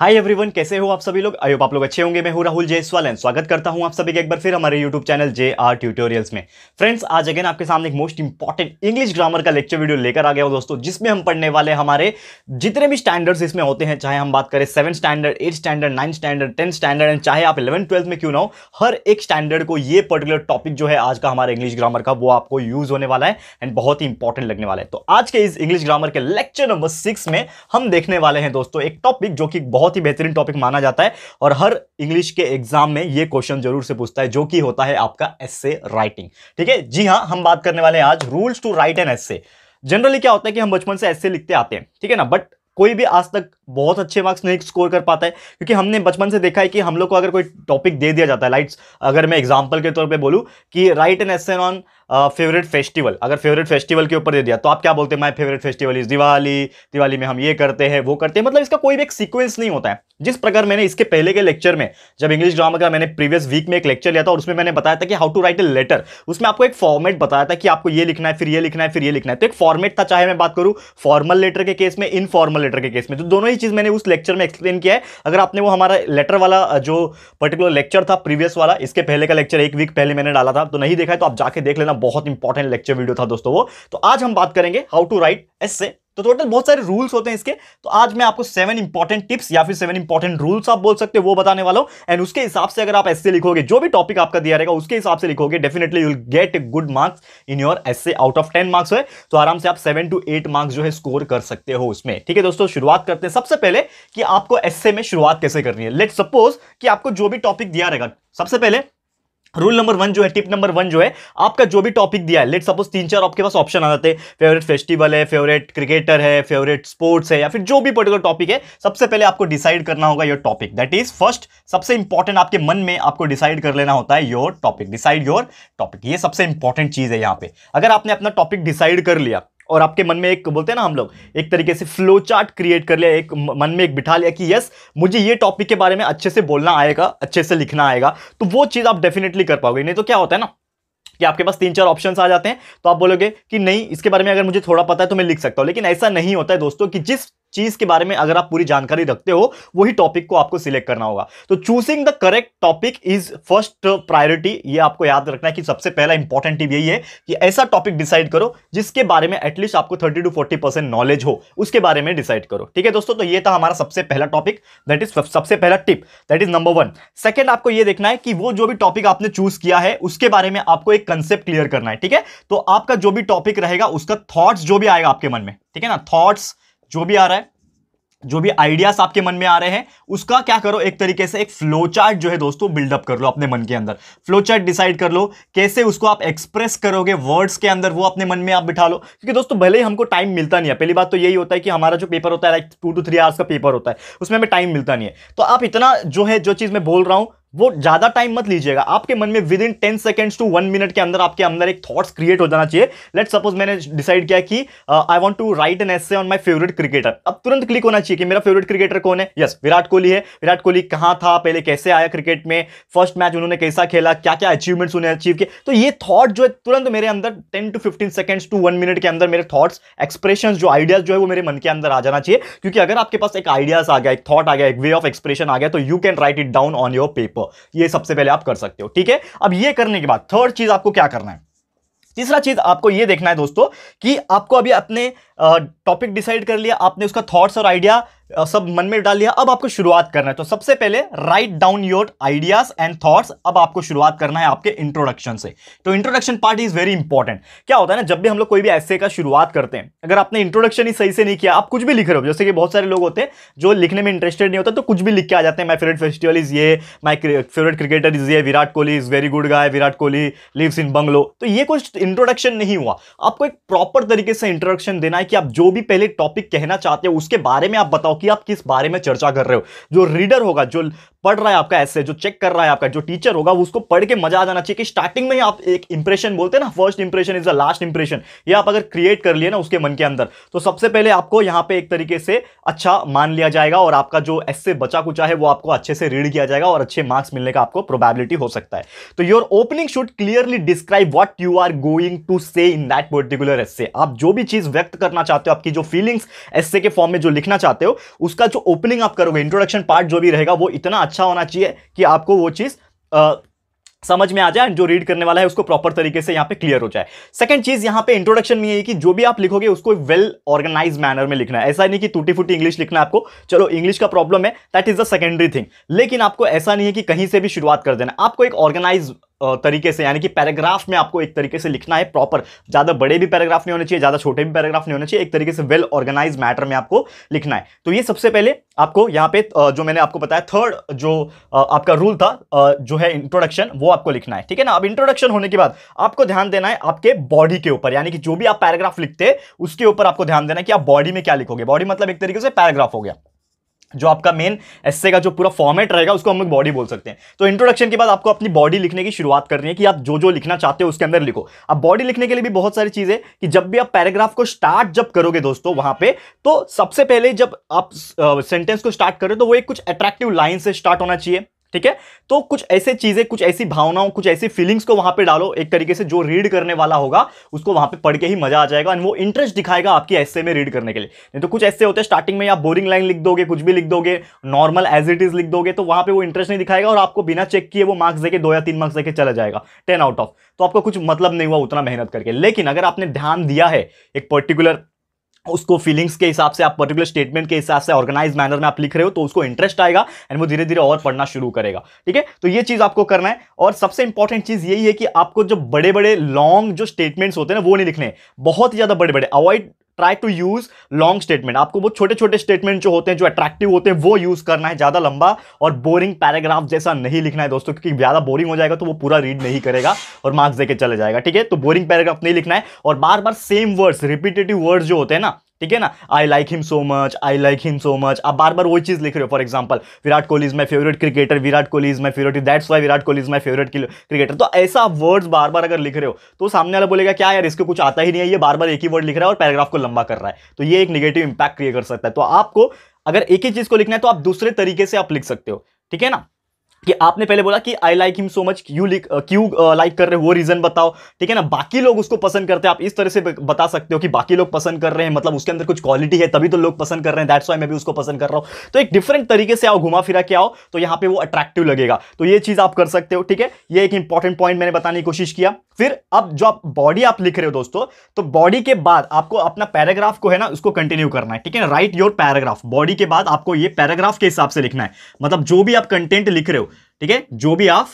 hi everyone कैसे हो आप सभी लोग होप आप लोग अच्छे होंगे मैं हूं राहुल जयसवाल एंड स्वागत करता हूं आप सभी के एक बार फिर हमारे YouTube channel J R tutorials में फ्रेंड्स आज अगेन आपके सामने एक मोस्ट इंपॉर्टेंट इंग्लिश ग्रामर का लेक्चर वीडियो लेकर आ गया हूं दोस्तों जिसमें हम पढ़ने वाले हमारे जितने भी स्टैंडर्ड्स इसमें होते हैं चाहे हम बात करें seven standard eight standard nine standard ten standard and चाहे आप इलेवन ट्वेल्थ में क्यों ना हो हर एक स्टैंडर्ड को ये पर्टिकुलर टॉपिक जो है आज का हमारे इंग्लिश ग्रामर का वो आपको यूज होने वाला है एंड बहुत ही इंपॉर्टेंट लगने वाला है तो आज के इस इंग्लिश ग्रामर के लेक्चर नंबर सिक्स में हम देखने वाले हैं दोस्तों एक टॉपिक जो कि बहुत बहुत ही बेहतरीन टॉपिक माना जाता है और हर इंग्लिश के एग्जाम में ये क्वेश्चन जरूर से पूछता है जो कि होता है आपका एस्से राइटिंग ठीक है जी हाँ हम बात करने वाले हैं आज rules to write an essay generally क्या होता है कि हम बचपन से ऐसे लिखते आते हैं ठीक है ना बट कोई भी आज तक बहुत अच्छे मार्क्स नहीं स्कोर कर पाता है क्योंकि हमने बचपन से देखा है कि हम लोग को अगर कोई टॉपिक दे दिया जाता है लाइट्स अगर मैं एग्जांपल के तौर पे बोलूँ कि write an essay on favourite festival अगर फेवरेट फेस्टिवल के ऊपर दे दिया तो आप क्या बोलते हैं my favourite festival is Diwali Diwali में हम ये करते हैं वो करते हैं मतलब इसका कोई भी एक सीक्वेंस नहीं होता है जिस प्रकार मैंने इसके पहले के लेक्चर में जब इंग्लिश ड्रामा का मैंने प्रीवियस वीक में एक लेक्चर लिया था और उसमें मैंने बताया था कि how to write a letter उसमें आपको एक फॉर्मेट बताया था कि आपको ये लिखना है फिर ये लिखना है फिर ये लिखना है तो एक फॉर्मेट था चाहे मैं बात करूँ फॉर्मल लेटर के केस में इनफॉर्मल लेटर के केस में तो दोनों ही चीज़ मैंने उस लेक्चर में एक्सप्लेन किया है अगर आपने वो हमारा लेटर वाला जो पर्टिकुलर लेक्चर था प्रीवियस वाला इसके पहले का लेक्चर एक वीक पहले मैंने डाला था तो नहीं देखा है तो आप जाके देख लेना बहुत इंपॉर्टेंट लेक्चर वीडियो था दोस्तों वो तो आज हम बात करेंगे हाउ टू राइट एस तो टोटल बहुत सारे रूल्स होते हैं इसके तो आज मैं आपको सेवन इंपॉर्टेंट टिप्स या फिर सेवन इंपॉर्टेंट रूल्स आप बोल सकते हो वो बताने वाला हूं एंड उसके हिसाब से अगर आप एस लिखोगे जो भी टॉपिक आपका दिया रहेगा उसके हिसाब से लिखोगे definitely you will get good marks in your essay out of ten marks है तो आराम से आप सेवन टू एट मार्क्स जो है स्कोर कर सकते हो उसमें ठीक है दोस्तों शुरुआत करते हैं सबसे पहले कि आपको एस में शुरुआत कैसे करनी है लेट सपोज कि आपको जो भी टॉपिक दिया रहेगा सबसे पहले रूल नंबर वन जो है टिप नंबर वन जो है आपका जो भी टॉपिक दिया है लेट सपोज तीन चार आपके पास ऑप्शन आ जाते हैं फेवरेट फेस्टिवल है फेवरेट क्रिकेटर है फेवरेट स्पोर्ट्स है या फिर जो भी पर्टिकुलर टॉपिक है सबसे पहले आपको डिसाइड करना होगा your topic that is first सबसे इंपॉर्टेंट आपके मन में आपको डिसाइड कर लेना होता है your topic decide your topic ये सबसे इंपॉर्टेंट चीज़ है यहाँ पे अगर आपने अपना टॉपिक डिसाइड कर लिया और आपके मन में एक बोलते हैं ना हम लोग एक तरीके से फ्लो चार्ट क्रिएट कर लिया एक मन में एक बिठा लिया कि यस मुझे ये टॉपिक के बारे में अच्छे से बोलना आएगा अच्छे से लिखना आएगा तो वो चीज़ आप डेफिनेटली कर पाओगे नहीं तो क्या होता है ना कि आपके पास तीन चार ऑप्शन आ जाते हैं तो आप बोलोगे कि नहीं इसके बारे में अगर मुझे थोड़ा पता है तो मैं लिख सकता हूं लेकिन ऐसा नहीं होता है दोस्तों कि जिस चीज के बारे में अगर आप पूरी जानकारी रखते हो वही टॉपिक को आपको सिलेक्ट करना होगा तो choosing the correct topic is first priority ये आपको याद रखना है कि सबसे पहला इंपॉर्टेंट टिप यही है कि ऐसा टॉपिक डिसाइड करो जिसके बारे में एटलीस्ट आपको thirty to forty percent knowledge हो उसके बारे में डिसाइड करो ठीक है दोस्तों तो ये था हमारा सबसे पहला टॉपिक दैट इज सबसे पहला tip that is number one second आपको यह देखना है कि वो जो भी टॉपिक आपने चूज किया है उसके बारे में आपको एक कंसेप्ट क्लियर करना है ठीक है तो आपका जो भी टॉपिक रहेगा उसका थॉट्स जो भी आएगा आपके मन में ठीक है ना थॉट्स जो भी आ रहा है जो भी आइडियाज आपके मन में आ रहे हैं उसका क्या करो एक तरीके से एक फ्लो चार्ट जो है दोस्तों बिल्डअप कर लो अपने मन के अंदर फ्लो चार्ट डिसाइड कर लो कैसे उसको आप एक्सप्रेस करोगे वर्ड्स के अंदर वो अपने मन में आप बिठा लो क्योंकि दोस्तों भले ही हमको टाइम मिलता नहीं है पहली बात तो यही होता है कि हमारा जो पेपर होता है like two to three hours का पेपर होता है उसमें हमें टाइम मिलता नहीं है तो आप इतना जो है जो चीज़ मैं बोल रहा हूँ वो ज्यादा टाइम मत लीजिएगा आपके मन में within ten seconds to one minute के अंदर आपके अंदर एक थॉट्स क्रिएट हो जाना चाहिए लेट सपोज मैंने डिसाइड किया कि I want to write an essay on my favourite cricketer अब तुरंत क्लिक होना चाहिए कि मेरा फेवरेट क्रिकेटर कौन है यस yes, विराट कोहली है विराट कोहली कहाँ था पहले कैसे आया क्रिकेट में फर्स्ट मैच उन्होंने कैसा खेला क्या क्या अचीवमेंट्स उन्हें अचीव किए तो ये थॉट जो है तुरंत मेरे अंदर ten to fifteen seconds to one minute के अंदर मेरे थॉट्स एक्सप्रेशन जो आइडियाज जो है वो मेरे मन के अंदर आ जाना चाहिए क्योंकि अगर आपके पास एक आइडियाज आ गया एक थॉट आ गया एक वे ऑफ एक्सप्रेशन आ गया तो you can write it down on your paper को ये सबसे पहले आप कर सकते हो ठीक है अब ये करने के बाद थर्ड चीज़ आपको क्या करना है तीसरा चीज़ आपको ये देखना है दोस्तों कि आपको अभी अपने टॉपिक डिसाइड कर लिया आपने उसका थॉट्स और आइडिया सब मन में डाल लिया अब आपको शुरुआत करना है तो सबसे पहले write down your ideas and thoughts अब आपको शुरुआत करना है आपके इंट्रोडक्शन से तो introduction part is very important क्या होता है ना जब भी हम लोग कोई भी ऐसे का शुरुआत करते हैं अगर आपने इंट्रोडक्शन ही सही से नहीं किया आप कुछ भी लिख रहे हो जैसे कि बहुत सारे लोग होते हैं जो लिखने में इंटरेस्टेड नहीं होता तो कुछ भी लिख के आ जाते हैं माई फेवरेट फेस्टिवल इज ये माई फेवरेट क्रिकेटर इज ये Virat Kohli is very good guy Virat Kohli lives in bungalow तो ये कुछ इंट्रोडक्शन नहीं हुआ आपको एक प्रॉपर तरीके से इंट्रोडक्शन देना है कि आप जो भी पहले टॉपिक कहना चाहते हो उसके बारे में आप बताओ कि आप किस बारे में चर्चा कर रहे हो जो रीडर होगा जो पढ़ रहा है आपका ऐसे जो चेक कर रहा है आपका जो टीचर होगा उसको पढ़ के मजा आ जाना चाहिए कि स्टार्टिंग में ही आप एक इंप्रेशन बोलते हैं ना first impression is the last impression ये आप अगर क्रिएट कर लिए ना उसके मन के अंदर तो सबसे पहले आपको यहाँ पे एक तरीके से अच्छा मान लिया जाएगा और आपका जो ऐसे बचा कुचा है वो आपको अच्छे से रीड किया जाएगा और अच्छे मार्क्स मिलने का आपको प्रोबेबिलिटी हो सकता है तो your opening should clearly describe what you are going to say in that particular S आप जो भी चीज व्यक्त करना चाहते हो आपकी जो फीलिंग्स एस के फॉर्म में जो लिखना चाहते हो उसका जो ओपनिंग आप करोगे इंट्रोडक्शन पार्ट जो भी रहेगा वो इतना अच्छा होना चाहिए कि आपको वो चीज़ समझ में आ जाए जो रीड करने वाला है उसको प्रॉपर तरीके से यहाँ पे क्लियर हो जाए सेकंड चीज यहाँ पे इंट्रोडक्शन में ये कि जो भी आप लिखोगे उसको वेल ऑर्गेनाइज मैनर में लिखना है ऐसा नहीं कि टूटी फूटी इंग्लिश लिखना आपको चलो इंग्लिश का प्रॉब्लम है that is the secondary thing लेकिन आपको ऐसा नहीं है कि कहीं से भी शुरुआत कर देना आपको एक ऑर्गेनाइज तरीके से यानी कि पैराग्राफ में आपको एक तरीके से लिखना है प्रॉपर ज़्यादा बड़े भी पैराग्राफ नहीं होने चाहिए ज़्यादा छोटे भी पैराग्राफ नहीं होने चाहिए एक तरीके से वेल ऑर्गेनाइज मैटर में आपको लिखना है तो ये सबसे पहले आपको यहाँ पे जो मैंने आपको बताया थर्ड जो आपका रूल था जो है इंट्रोडक्शन वो आपको लिखना है ठीक है ना अब इंट्रोडक्शन होने के बाद आपको ध्यान देना है आपके बॉडी के ऊपर यानी कि जो भी आप पैराग्राफ लिखते हैं उसके ऊपर आपको ध्यान देना है कि आप बॉडी में क्या लिखोगे बॉडी मतलब एक तरीके से पैराग्राफ हो गया जो आपका मेन एस्से का जो पूरा फॉर्मेट रहेगा उसको हम लोग बॉडी बोल सकते हैं तो इंट्रोडक्शन के बाद आपको अपनी बॉडी लिखने की शुरुआत करनी है कि आप जो जो लिखना चाहते हो उसके अंदर लिखो अब बॉडी लिखने के लिए भी बहुत सारी चीज़ें कि जब भी आप पैराग्राफ को स्टार्ट जब करोगे दोस्तों वहां पे तो सबसे पहले जब आप सेंटेंस को स्टार्ट करो तो वो एक कुछ अट्रैक्टिव लाइन से स्टार्ट होना चाहिए ठीक है तो कुछ ऐसे चीज़ें कुछ ऐसी भावनाओं कुछ ऐसी फीलिंग्स को वहां पे डालो एक तरीके से जो रीड करने वाला होगा उसको वहां पे पढ़ के ही मजा आ जाएगा एंड वो इंटरेस्ट दिखाएगा आपकी ऐसे में रीड करने के लिए नहीं तो कुछ ऐसे होते हैं स्टार्टिंग में आप बोरिंग लाइन लिख दोगे कुछ भी लिख दोगे नॉर्मल एज इट इज़ लिख दोगे तो वहां पर वो इंटरेस्ट नहीं दिखाएगा और आपको बिना चेक किए वो मार्क्स देके दो या तीन मार्क्स देकर चला जाएगा टेन आउट ऑफ तो आपको कुछ मतलब नहीं हुआ उतना मेहनत करके लेकिन अगर आपने ध्यान दिया है एक पर्टिकुलर उसको फीलिंग्स के हिसाब से आप पर्टिकुलर स्टेटमेंट के हिसाब से ऑर्गेनाइज मैनर में आप लिख रहे हो तो उसको इंटरेस्ट आएगा एंड वो धीरे धीरे और पढ़ना शुरू करेगा ठीक है तो ये चीज़ आपको करना है और सबसे इंपॉर्टेंट चीज़ यही है कि आपको जो बड़े बड़े लॉन्ग जो स्टेटमेंट्स होते हैं ना वो नहीं लिखने बहुत ही ज़्यादा बड़े बड़े avoid try to use long statement आपको वो छोटे छोटे स्टेटमेंट जो होते हैं जो अट्रैक्टिव होते हैं वो यूज करना है ज्यादा लंबा और बोरिंग पैराग्राफ जैसा नहीं लिखना है दोस्तों क्योंकि ज्यादा बोरिंग हो जाएगा तो वो पूरा रीड नहीं करेगा और मार्क्स देकर चले जाएगा ठीक है तो बोरिंग पैराग्राफ नहीं लिखना है और बार बार सेम वर्ड्स रिपीटेटिव वर्ड्स जो होते हैं ना ठीक है ना I like him so much I like him so much आप बार बार वही चीज़ लिख रहे हो for example Virat Kohli is my favourite cricketer Virat Kohli is my favourite that's why Virat Kohli is my favourite cricketer तो ऐसा वर्ड्स बार बार अगर लिख रहे हो तो सामने वाला बोलेगा क्या यार इसको कुछ आता ही नहीं है ये बार बार एक ही वर्ड लिख रहा है और पैराग्राफ को लंबा कर रहा है तो ये एक निगेटिव इंपैक्ट क्रिएट कर सकता है तो आपको अगर एक ही चीज़ को लिखना है तो आप दूसरे तरीके से आप लिख सकते हो ठीक है ना कि आपने पहले बोला कि I like him so much क्यू लिक क्यू लाइक कर रहे हो वो रीज़न बताओ ठीक है ना बाकी लोग उसको पसंद करते हैं आप इस तरह से बता सकते हो कि बाकी लोग पसंद कर रहे हैं मतलब उसके अंदर कुछ क्वालिटी है तभी तो लोग पसंद कर रहे हैं दैट्स वाई मैं भी उसको पसंद कर रहा हूँ तो एक डिफरेंट तरीके से आओ घुमा फिरा के आओ तो यहाँ पे वो अट्रैक्टिव लगेगा तो ये चीज़ आप कर सकते हो ठीक है ये एक इंपॉर्टेंट पॉइंट मैंने बताने की कोशिश किया फिर अब जो आप बॉडी आप लिख रहे हो दोस्तों तो बॉडी के बाद आपको अपना पैराग्राफ को है ना उसको कंटिन्यू करना है ठीक है ना राइट योर पैराग्राफ बॉडी के बाद आपको ये पैराग्राफ के हिसाब से लिखना है मतलब जो भी आप कंटेंट लिख रहे हो ठीक है जो भी आप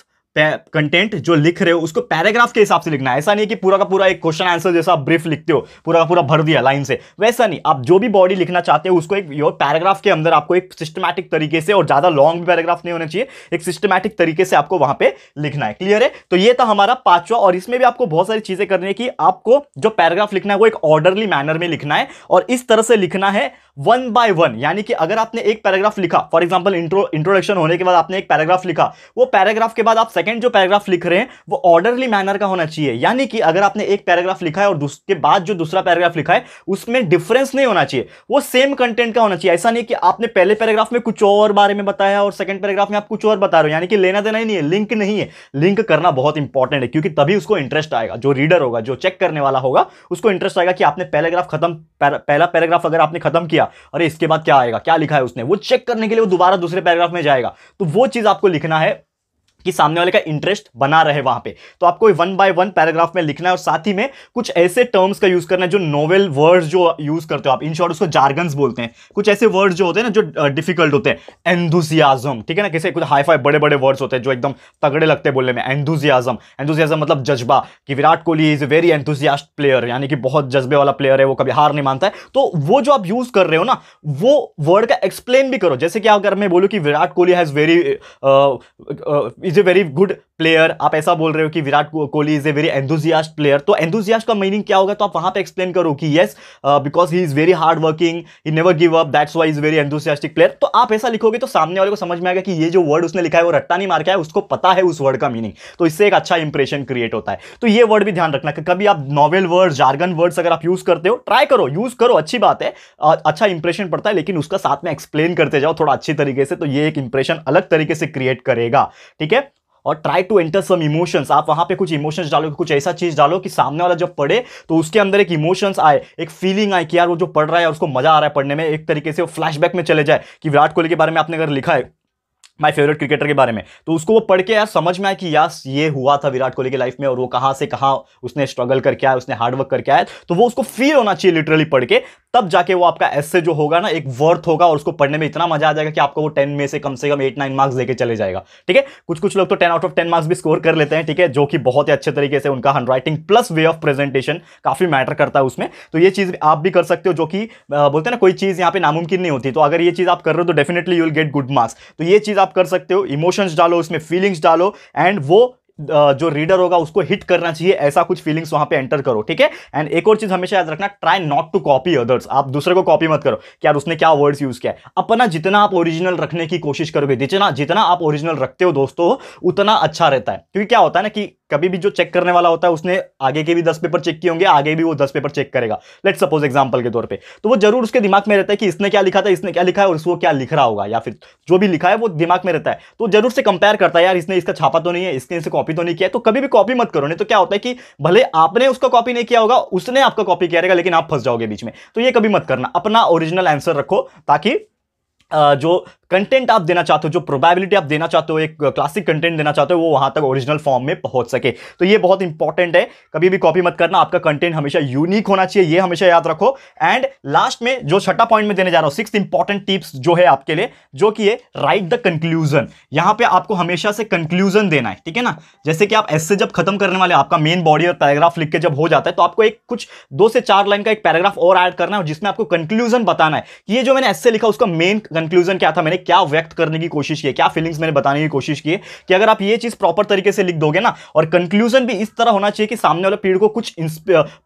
कंटेंट जो लिख रहे हो उसको पैराग्राफ के हिसाब से लिखना है ऐसा नहीं कि पूरा का पूरा एक क्वेश्चन आंसर जैसा आप ब्रीफ लिखते हो पूरा का पूरा भर दिया लाइन से वैसा नहीं आप जो भी बॉडी लिखना चाहते हो उसको एक पैराग्राफ के अंदर आपको एक सिस्टमैटिक तरीके से और ज़्यादा लॉन्ग भी पैराग्राफ नहीं होना चाहिए एक सिस्टमैटिक तरीके से आपको वहां पर लिखना है क्लियर है तो ये था हमारा पाँचवा और इसमें भी आपको बहुत सारी चीज़ें करनी है कि आपको जो पैराग्राफ लिखना है वो एक ऑर्डरली मैनर में लिखना है और इस तरह से लिखना है वन बाय वन यानी कि अगर आपने एक पैराग्राफ लिखा फॉर एग्जाम्पल इंट्रो इंट्रोडक्शन होने के बाद आपने एक पैराग्राफ लिखा वो पैराग्राफ के बाद आप सेकंड जो पैराग्राफ लिख रहे हैं वो ऑर्डरली मैनर का होना चाहिए यानी कि अगर आपने एक पैराग्राफ लिखा है और उसके बाद जो दूसरा पैराग्राफ लिखा है उसमें डिफरेंस नहीं होना चाहिए वो सेम कंटेंट का होना चाहिए ऐसा नहीं कि आपने पहले पैराग्राफ में कुछ और बारे में बताया और सेकंड पैराग्राफ में आप कुछ और बता रहे हो यानी कि लेना देना ही नहीं है लिंक नहीं है लिंक करना बहुत इंपॉर्टेंट है क्योंकि तभी उसको इंटरेस्ट आएगा जो रीडर होगा जो चेक करने वाला होगा उसको इंटरेस्ट आएगा कि आपने पैराग्राफ खत्म पहला पैराग्राफ अगर आपने खत्म किया किया अरे इसके बाद क्या आएगा क्या लिखा है उसने वो चेक करने के लिए वो दोबारा दूसरे पैराग्राफ में जाएगा तो वो चीज आपको लिखना है कि सामने वाले का इंटरेस्ट बना रहे वहां पे तो आपको वन बाय वन पैराग्राफ में लिखना है और साथ ही में कुछ ऐसे टर्म्स का यूज करना है जो नोवेल वर्ड्स जो यूज करते हो आप इन शॉर्ट उसको जार्गन्स बोलते हैं कुछ ऐसे वर्ड्स जो होते हैं ना जो डिफिकल्ट होते हैं एंथुजियाजम ठीक है ना कैसे कुछ हाई फाई बड़े बड़े वर्ड्स होते हैं जो एकदम तगड़े लगते हैं बोलने में एंथुजियाजम एंथुजियाजम मतलब जज्बा कि Virat Kohli is a very enthusiast player यानी कि बहुत जज्बे वाला प्लेयर है वो कभी हार नहीं मानता है तो वो जो आप यूज कर रहे हो ना वो वर्ड का एक्सप्लेन भी करो जैसे कि अगर मैं बोलूँ कि Virat Kohli has very is a very good player आप ऐसा बोल रहे हो कि Virat Kohli is a very enthusiast player तो एंथुजियास्ट का मीनिंग क्या होगा तो आप वहां पे एक्सप्लेन करो कि yes because he is very hard working he never give up that's why is very enthusiastic player तो आप ऐसा लिखोगे तो सामने वाले को समझ में आएगा कि ये जो वर्ड उसने लिखा है वो रट्टा नहीं मार के है उसको पता है उस वर्ड का मीनिंग तो इससे एक अच्छा इंप्रेशन क्रिएट होता है तो ये वर्ड भी ध्यान रखना कभी आप नॉवेल वर्ड जार्गन वर्ड्स अगर आप यूज करते हो ट्राई करो यूज करो अच्छी बात है अच्छा इंप्रेशन पड़ता है लेकिन उसका साथ में एक्सप्लेन करते जाओ थोड़ा अच्छी तरीके से तो ये एक इंप्रेशन अलग तरीके से क्रिएट करेगा ठीक है और try to enter some emotions आप वहाँ पे कुछ इमोशंस डालो कुछ ऐसा चीज़ डालो कि सामने वाला जब पढ़े तो उसके अंदर एक इमोशंस आए एक फीलिंग आए कि यार वो जो पढ़ रहा है उसको मज़ा आ रहा है पढ़ने में एक तरीके से वो फ्लैशबैक में चले जाए कि विराट कोहली के बारे में आपने अगर लिखा है माय फेवरेट क्रिकेटर के बारे में तो उसको वो पढ़ के यार समझ में आया कि यार ये हुआ था विराट कोहली की लाइफ में और वो कहाँ से कहाँ उसने स्ट्रगल करके आया उसने हार्डवर्क करके आया तो वो उसको फील होना चाहिए लिटरली पढ़ के तब जाके वो आपका ऐसे जो होगा ना एक वर्थ होगा और उसको पढ़ने में इतना मजा आ जाएगा कि आपको वो टेन में से कम से कम एट नाइन मार्क्स लेकर चले जाएगा ठीक है कुछ कुछ लोग तो ten out of ten marks भी स्कोर कर लेते हैं ठीक है जो कि बहुत ही अच्छे तरीके से उनका handwriting plus way of presentation काफी मैटर करता है उसमें तो ये चीज़ आप भी कर सकते हो जो कि बोलते हैं ना कोई चीज़ यहाँ पे नामुमकिन नहीं होती तो अगर ये चीज़ आप कर रहे हो तो definitely you will get good marks तो ये चीज़ आप कर सकते हो इमोशंस डालो उसमें फीलिंग्स डालो एंड वो जो रीडर होगा उसको हिट करना चाहिए ऐसा कुछ फीलिंग्स वहां पे एंटर करो ठीक है एंड एक और चीज हमेशा याद रखना try not to copy others आप दूसरे को कॉपी मत करो कि यार उसने क्या वर्ड्स यूज किया है अपना जितना आप ओरिजिनल रखने की कोशिश करोगे जितना जितना आप ओरिजिनल रखते हो दोस्तों उतना अच्छा रहता है क्योंकि क्या होता है ना कि कभी भी जो चेक करने वाला होता है उसने आगे के भी दस पेपर चेक किए होंगे आगे भी वो दस पेपर चेक करेगा लेट सपोज एग्जाम्पल के तौर पे तो वो जरूर उसके दिमाग में रहता है कि इसने क्या लिखा था इसने क्या लिखा है और उसको क्या लिख रहा होगा या फिर जो भी लिखा है वो दिमाग में रहता है तो जरूर से कंपेयर करता है यार इसने इसका छापा तो नहीं है इसने इसे कॉपी तो नहीं किया तो कभी भी कॉपी मत करो नहीं तो क्या होता है कि भले आपने उसका कॉपी नहीं किया होगा उसने आपका कॉपी किया रहेगा लेकिन आप फंस जाओगे बीच में तो ये कभी मत करना अपना ओरिजिनल आंसर रखो ताकि जो कंटेंट आप देना चाहते हो जो प्रोबेबिलिटी आप देना चाहते हो एक क्लासिक कंटेंट देना चाहते हो वो वहाँ तक ओरिजिनल फॉर्म में पहुँच सके तो ये बहुत इंपॉर्टेंट है कभी भी कॉपी मत करना आपका कंटेंट हमेशा यूनिक होना चाहिए ये हमेशा याद रखो एंड लास्ट में जो छठा पॉइंट में देने जा रहा हूँ सिक्स इंपॉर्टेंट टिप्स जो है आपके लिए जो कि है राइट द कंक्लूजन यहाँ पे आपको हमेशा से कंक्लूजन देना है ठीक है ना जैसे कि आप ऐसे जब खत्म करने वाले आपका मेन बॉडी और पैराग्राफ लिख के जब हो जाता है तो आपको एक कुछ दो से चार लाइन का एक पैराग्राफ और ऐड करना है जिसमें आपको कंक्लूजन बताना है कि ये जो मैंने ऐसे लिखा उसका मेन कंक्लूजन क्या था मैंने क्या व्यक्त करने की कोशिश की क्या फीलिंग्स मैंने बताने की कोशिश की कि अगर आप ये चीज़ प्रॉपर तरीके से लिख दोगे ना और कंक्लूजन भी इस तरह होना चाहिए कि सामने वाले पीढ़ को कुछ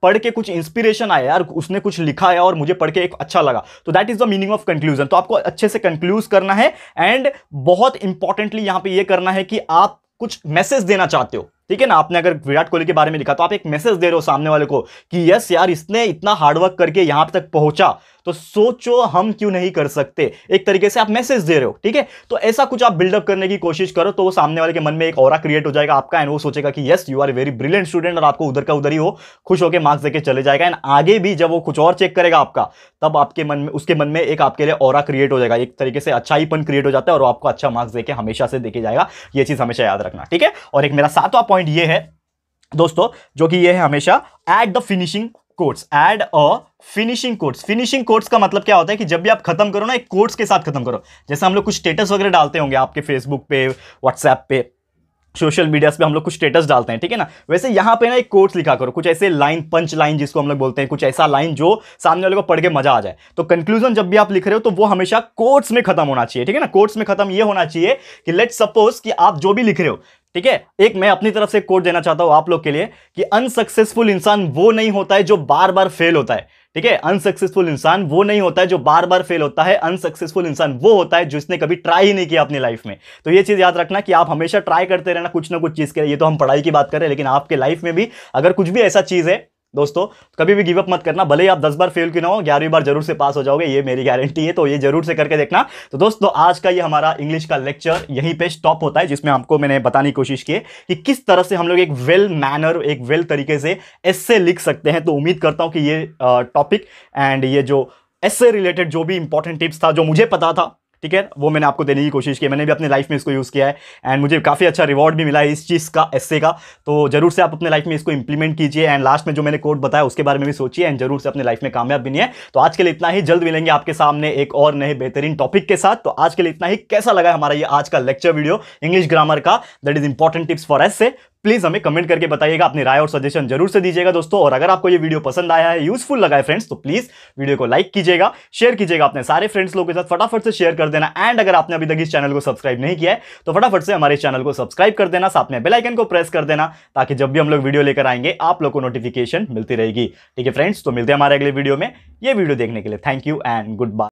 पढ़ के कुछ इंस्पिरेशन आया यार उसने कुछ लिखा है और मुझे पढ़ के एक अच्छा लगा तो that is the meaning of conclusion तो आपको अच्छे से कंक्लूज करना है एंड बहुत इंपॉर्टेंटली यहां पर यह करना है कि आप कुछ मैसेज देना चाहते हो ठीक है ना आपने अगर विराट कोहली के बारे में लिखा तो आप एक मैसेज दे रहे हो सामने वाले को कि यस यार इसने इतना हार्डवर्क करके यहां तक पहुंचा तो सोचो हम क्यों नहीं कर सकते एक तरीके से आप मैसेज दे रहे हो ठीक है तो ऐसा कुछ आप बिल्डअप करने की कोशिश करो तो वो सामने वाले के मन में एक और क्रिएट हो जाएगा आपका एंड वो सोचेगा कि yes you are very brilliant student और आपको उधर का उधर ही हो खुश होकर मार्क्स देके चले जाएगा एंड आगे भी जब वो कुछ और चेक करेगा आपका तब आपके मन में उसके मन में एक आपके लिए और क्रिएट हो जाएगा एक तरीके से अच्छा अच्छाईपन क्रिएट हो जाता है और आपको अच्छा मार्क्स देकर हमेशा से देखे जाएगा यह चीज हमेशा याद रखना ठीक है और एक मेरा सातवा पॉइंट पॉइंट ये है दोस्तों जो कि ये है हमेशा at the finishing quotes add a finishing quotes finishing quotes का मतलब क्या होता है कि जब भी आप खत्म करो ना एक कोर्ट्स के साथ खत्म करो जैसे हम लोग कुछ स्टेटस वगैरह डालते होंगे आपके फेसबुक पे व्हाट्सएप पे सोशल मीडिया पे हम लोग कुछ स्टेटस डालते हैं ठीक है ना वैसे यहाँ पे ना एक कोर्ट्स लिखा करो कुछ ऐसे लाइन पंच लाइन जिसको हम लोग बोलते हैं कुछ ऐसा लाइन जो सामने वाले को पढ़ के मजा आ जाए तो कंक्लूजन जब भी आप लिख रहे हो तो वो हमेशा कोर्ट्स में खत्म होना चाहिए ठीक है ना कोर्ट्स में खत्म ये होना चाहिए कि लेट सपोज कि आप जो भी लिख रहे हो ठीक है एक मैं अपनी तरफ से कोट देना चाहता हूं आप लोग के लिए कि अनसक्सेसफुल इंसान वो नहीं होता है जो बार बार फेल होता है ठीक है अनसक्सेसफुल इंसान वो नहीं होता है जो बार बार फेल होता है अनसक्सेसफुल इंसान वो होता है जिसने कभी ट्राई ही नहीं किया अपनी लाइफ में तो ये चीज़ याद रखना कि आप हमेशा ट्राई करते रहना कुछ ना कुछ चीज़ के लिए ये तो हम पढ़ाई की बात करें लेकिन आपके लाइफ में भी अगर कुछ भी ऐसा चीज़ है दोस्तों कभी भी गिवअप मत करना भले ही आप दस बार फेल क्यों ना हो ग्यारहवीं बार जरूर से पास हो जाओगे ये मेरी गारंटी है तो ये जरूर से करके देखना तो दोस्तों आज का ये हमारा इंग्लिश का लेक्चर यहीं पे स्टॉप होता है जिसमें आपको मैंने बताने की कोशिश की कि किस तरह से हम लोग एक वेल मैनर एक वेल तरीके से ऐसे लिख सकते हैं तो उम्मीद करता हूँ कि ये टॉपिक एंड ये जो ऐसे रिलेटेड जो भी इंपॉर्टेंट टिप्स था जो मुझे पता था ठीक है वो मैंने आपको देने की कोशिश की मैंने भी अपने लाइफ में इसको यूज़ किया है एंड मुझे काफ़ी अच्छा रिवॉर्ड भी मिला है इस चीज़ का एस का तो जरूर से आप अपने लाइफ में इसको इंप्लीमेंट कीजिए एंड लास्ट में जो मैंने कोड बताया उसके बारे में भी सोचिए एंड जरूर से अपने लाइफ में कामयाब भी नहीं है तो आज के लिए इतना ही जल्द मिलेंगे आपके सामने एक और नए बेहतरीन टॉपिक के साथ तो आज के लिए इतना ही कैसा लगा हमारा ये आज का लेक्चर वीडियो इंग्लिश ग्रामर का that is important tips for essay please हमें कमेंट करके बताइएगा अपनी राय और सजेशन जरूर से दीजिएगा दोस्तों और अगर आपको ये वीडियो पसंद आया है यूजफुल लगा है फ्रेंड्स तो प्लीज़ वीडियो को लाइक कीजिएगा शेयर कीजिएगा अपने सारे फ्रेंड्स लोगों के साथ फटाफट से शेयर कर देना एंड अगर आपने अभी तक इस चैनल को सब्सक्राइब नहीं किया है तो फटाफट से हमारे चैनल को सब्सक्राइब कर देना साथ में बेलाइकन को प्रेस कर देना ताकि जब भी हम लोग वीडियो लेकर आएंगे आप लोग को नोटिफिकेशन मिलती रहेगी ठीक है फ्रेंड्स तो मिलते हैं हमारे अगले वीडियो में ये वीडियो देखने के लिए thank you and good bye